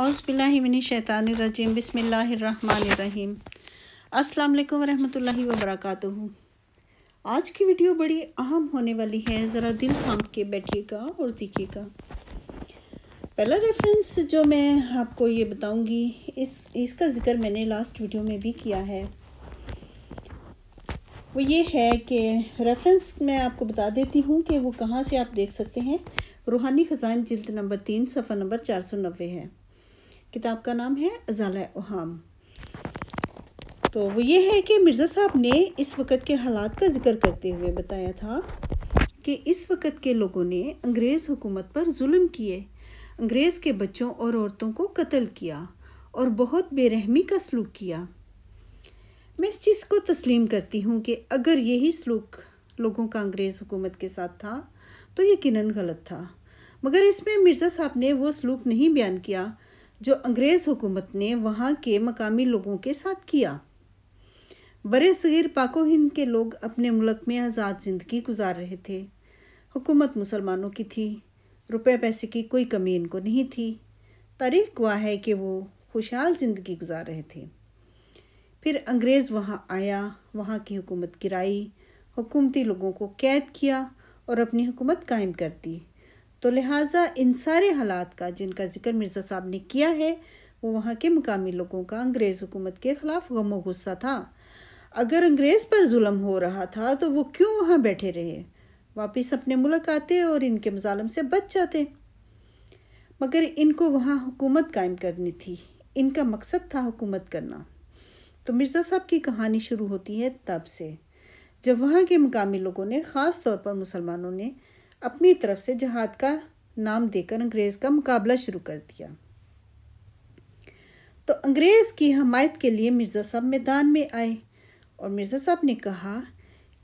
औसबिल्लिमिनशैतानरजीम बसमीम अस्सलाम वालेकुम वर्क आज की वीडियो बड़ी अहम होने वाली है ज़रा दिल थाम के बैठिएगा और देखिएगा पहला रेफरेंस जो मैं आपको ये बताऊँगी इस इसका ज़िक्र मैंने लास्ट वीडियो में भी किया है वो ये है कि रेफरेंस मैं आपको बता देती हूँ कि वो कहाँ से आप देख सकते हैं रूहानी ख़जान जिल्द नंबर तीन सफ़ा नंबर चार सौ नब्बे है किताब का नाम है अजाला ओहाम तो वो ये है कि मिर्ज़ा साहब ने इस वक्त के हालात का जिक्र करते हुए बताया था कि इस वक्त के लोगों ने अंग्रेज़ हुकूमत पर जुल्म किए अंग्रेज़ के बच्चों और औरतों को कत्ल किया और बहुत बेरहमी का सलूक किया मैं इस चीज़ को तस्लीम करती हूँ कि अगर यही सलूक लोगों का अंग्रेज़ हुकूमत के साथ था तो यकीनन गलत था मगर इसमें मिर्ज़ा साहब ने वो सलूक नहीं बयान किया जो अंग्रेज़ हुकूमत ने वहाँ के मकामी लोगों के साथ किया बर सगीर पाको हिंद के लोग अपने मुल्क में आज़ाद ज़िंदगी गुजार रहे थे हुकूमत मुसलमानों की थी रुपए पैसे की कोई कमी इनको नहीं थी तारीख गवाह है कि वो खुशहाल ज़िंदगी गुजार रहे थे फिर अंग्रेज़ वहाँ आया वहाँ की हुकूमत गिराई हुकूमती लोगों को कैद किया और अपनी हुकूमत कायम कर दी तो लिहाजा इन सारे हालात का जिनका जिक्र मिर्ज़ा साहब ने किया है वो वहाँ के मकामी लोगों का अंग्रेज़ हुकूमत के ख़िलाफ़ गम गुस्सा था अगर अंग्रेज़ पर म हो रहा था तो वो क्यों वहाँ बैठे रहे वापस अपने मुल्क आते और इनके मजालम से बच जाते मगर इनको वहाँ हुकूमत कायम करनी थी इनका मकसद था हुकूमत करना तो मिर्ज़ा साहब की कहानी शुरू होती है तब से जब वहाँ के मकामी लोगों ने ख़ास तौर पर मुसलमानों ने अपनी तरफ से जहाद का नाम देकर अंग्रेज का मुकाबला शुरू कर दिया तो अंग्रेज की हमायत के लिए मिर्ज़ा साहब मैदान में आए और मिर्ज़ा साहब ने कहा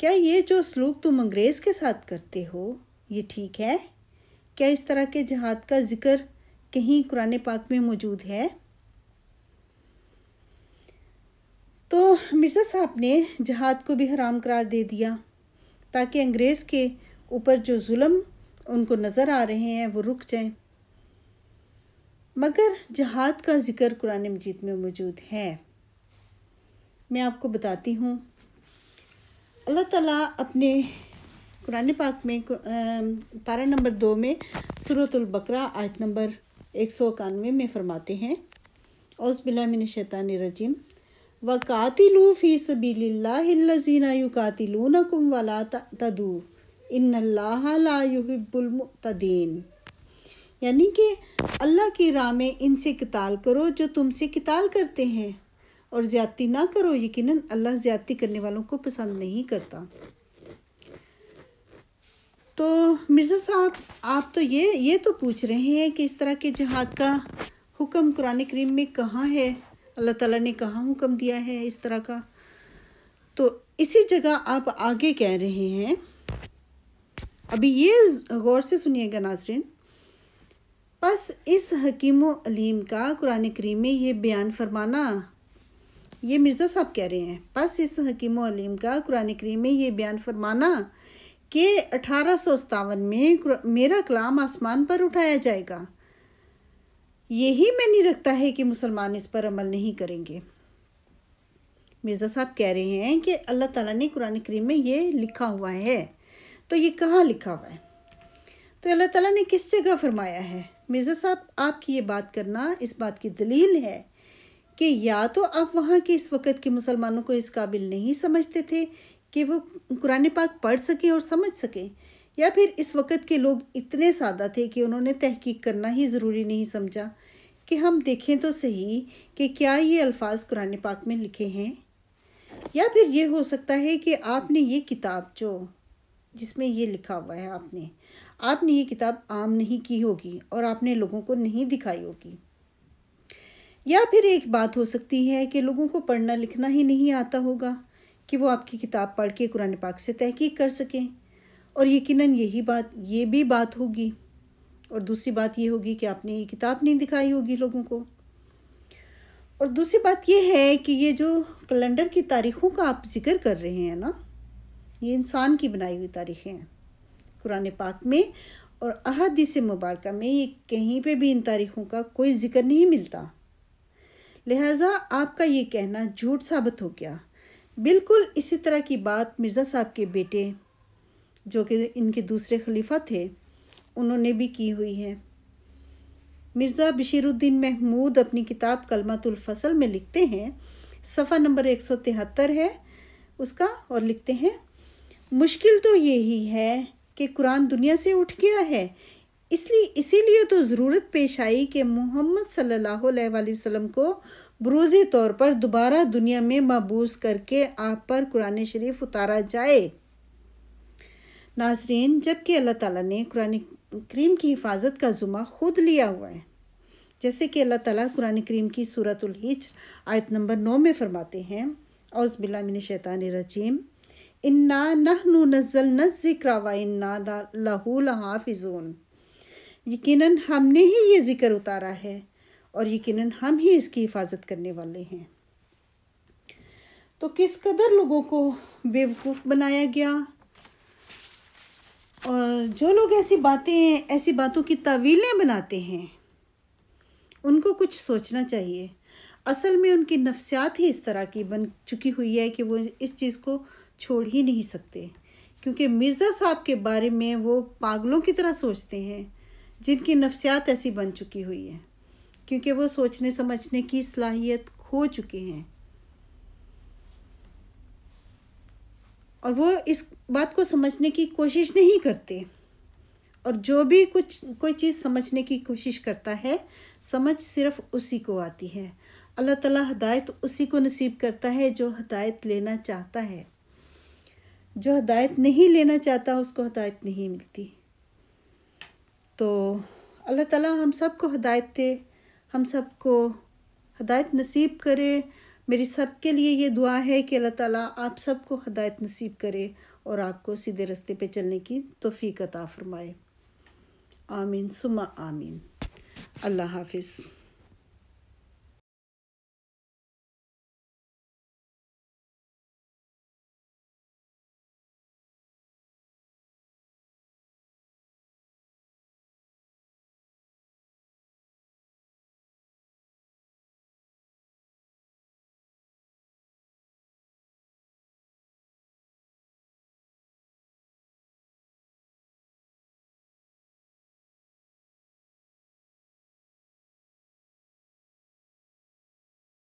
क्या ये जो सलूक तुम अंग्रेज़ के साथ करते हो ये ठीक है क्या इस तरह के जहाद का जिक्र कहीं कुरान पाक में मौजूद है तो मिर्ज़ा साहब ने जहाद को भी हराम करार दे दिया ताकि अंग्रेज़ के ऊपर जो जुल्म उनको नज़र आ रहे हैं वो रुक जाएं मगर जहाद का ज़िक्र कुरान मजीद में मौजूद है मैं आपको बताती हूँ अल्लाह ताला अपने कुरान पाक में पारा नंबर दो में सूरतुल्बकरा आयत नंबर एक सौ इक्यानवे में फरमाते हैं औसबिल्लामिन शैतान रजीम व कातिलू फ़ी सबील्लाजीना यू नकुम वाला तदू इन इन्नल्लाहबुलमतदीन यानी कि अल्लाह की राह में इनसे किताल करो जो तुमसे किताल करते हैं और ज़्यादती ना करो यकीनन अल्लाह ज़्यादती करने वालों को पसंद नहीं करता तो मिर्ज़ा साहब आप तो ये ये तो पूछ रहे हैं कि इस तरह के जहाद का हुक्म कुरान करीम में कहाँ है अल्लाह ताला ने कहाँ हुक्म दिया है इस तरह का तो इसी जगह आप आगे कह रहे हैं अभी ये गौर से सुनिएगा नाजरीन बस इस हकीम अलीम का कुरान करीम में ये बयान फरमाना ये मिर्ज़ा साहब कह रहे हैं बस इस हकीम अलीम का कुरान करीम में ये बयान फरमाना कि अठारह सौ सतावन में मेरा कलाम आसमान पर उठाया जाएगा यही मैं नहीं रखता है कि मुसलमान इस पर अमल नहीं करेंगे मिर्ज़ा साहब कह रहे हैं कि अल्लाह ताला ने कुरान करीम में ये लिखा हुआ है तो ये कहाँ लिखा हुआ है तो अल्लाह ताला ने किस जगह फरमाया है मिर्ज़ा साहब आपकी ये बात करना इस बात की दलील है कि या तो आप वहाँ के इस वक्त के मुसलमानों को इस काबिल नहीं समझते थे कि वो कुरान पाक पढ़ सकें और समझ सकें या फिर इस वक्त के लोग इतने सादा थे कि उन्होंने तहकीक करना ही ज़रूरी नहीं समझा कि हम देखें तो सही कि क्या ये अल्फाज कुरान पाक में लिखे हैं या फिर ये हो सकता है कि आपने ये किताब जो जिसमें ये लिखा हुआ है आपने आपने ये किताब आम नहीं की होगी और आपने लोगों को नहीं दिखाई होगी या फिर एक बात हो सकती है कि लोगों को पढ़ना लिखना ही नहीं आता होगा कि वो आपकी किताब पढ़ के कुरान पाक से तहकीक कर सकें और यकीनन यही बात ये भी बात होगी और दूसरी बात ये होगी कि आपने ये किताब नहीं दिखाई होगी लोगों को और दूसरी बात ये है कि ये जो कैलेंडर की तारीखों का आप जिक्र कर रहे हैं ना ये इंसान की बनाई हुई तारीखें हैं कुरान पाक में और से मुबारक में ये कहीं पे भी इन तारीखों का कोई जिक्र नहीं मिलता लिहाजा आपका ये कहना झूठ साबित हो गया बिल्कुल इसी तरह की बात मिर्ज़ा साहब के बेटे जो कि इनके दूसरे खलीफा थे उन्होंने भी की हुई है मिर्ज़ा बशीरुद्दीन महमूद अपनी किताब कलमातुलफसल में लिखते हैं सफ़ा नंबर एक सौ तिहत्तर है उसका और लिखते हैं मुश्किल तो यही है कि कुरान दुनिया से उठ गया है इसलिए इसीलिए तो ज़रूरत पेश आई कि मोहम्मद सल्लल्लाहु अलैहि वसल्लम को बरूज़ी तौर पर दोबारा दुनिया में मबूस करके आप पर कुरान शरीफ उतारा जाए नाजरीन जबकि अल्लाह ताला ने कुरान करीम की हिफाजत का जुमा खुद लिया हुआ है जैसे कि अल्लाह ताला कुरान करीम की सूरतुल हिज्र आयत नंबर नौ में फरमाते हैं औज़बिल्लामिन शैतान रजीम इन्ना नहनु नज़ल नज़िक्र व इन्ना लहूल हाफिज़ून यकीनन हमने ही ये ज़िक्र उतारा है और यकीनन हम ही इसकी हिफाजत करने वाले हैं तो किस कदर लोगों को बेवकूफ़ बनाया गया और जो लोग ऐसी बातें ऐसी बातों की तावीलें बनाते हैं उनको कुछ सोचना चाहिए असल में उनकी नफ्सियात ही इस तरह की बन चुकी हुई है कि वो इस चीज़ को छोड़ ही नहीं सकते क्योंकि मिर्ज़ा साहब के बारे में वो पागलों की तरह सोचते हैं जिनकी नफ्सियात ऐसी बन चुकी हुई है क्योंकि वो सोचने समझने की सलाहियत खो चुके हैं और वो इस बात को समझने की कोशिश नहीं करते और जो भी कुछ कोई चीज़ समझने की कोशिश करता है समझ सिर्फ उसी को आती है अल्लाह ताला हदायत उसी को नसीब करता है जो हदायत लेना चाहता है जो हदायत नहीं लेना चाहता उसको हदायत नहीं मिलती तो अल्लाह ताला हम सब को हदायत दे हम सब को हदायत नसीब करे मेरी सब के लिए ये दुआ है कि अल्लाह ताला आप सबको हदायत नसीब करे और आपको सीधे रास्ते पे चलने की तोफ़ी अता फ़रमाए आमीन सुमा आमीन अल्लाह हाफिज़